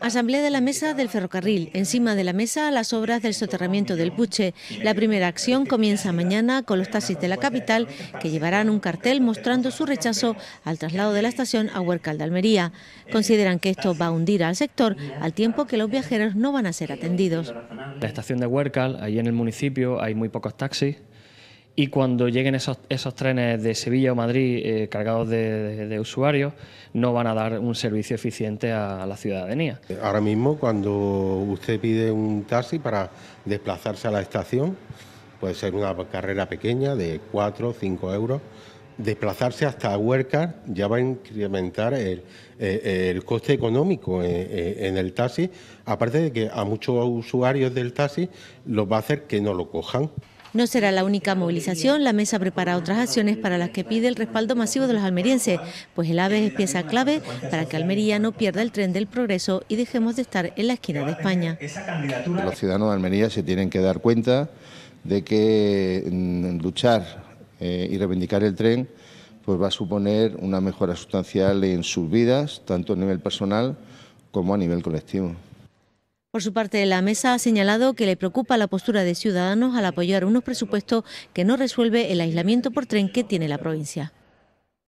Asamblea de la Mesa del Ferrocarril. Encima de la mesa las obras del soterramiento del Puche. La primera acción comienza mañana con los taxis de la capital que llevarán un cartel mostrando su rechazo al traslado de la estación a Huercal de Almería. Consideran que esto va a hundir al sector al tiempo que los viajeros no van a ser atendidos. La estación de Huercal, ahí en el municipio, hay muy pocos taxis. Y cuando lleguen esos, trenes de Sevilla o Madrid eh, cargados de, usuarios, no van a dar un servicio eficiente a, la ciudadanía. Ahora mismo, cuando usted pide un taxi para desplazarse a la estación, puede ser una carrera pequeña de 4 o 5 euros, desplazarse hasta Huerca ya va a incrementar el, coste económico en, eh, eh, en, el taxi, aparte de que a muchos usuarios del taxi los va a hacer que no lo cojan. No será la única movilización, la mesa prepara otras acciones para las que pide el respaldo masivo de los almerienses, pues el AVE es pieza clave para que Almería no pierda el tren del progreso y dejemos de estar en la esquina de España. Los ciudadanos de Almería se tienen que dar cuenta de que mm, luchar eh, y reivindicar el tren pues va a suponer una mejora sustancial en sus vidas, tanto a nivel personal como a nivel colectivo. Por su parte, la mesa ha señalado que le preocupa la postura de Ciudadanos al apoyar unos presupuestos que no resuelve el aislamiento por tren que tiene la provincia.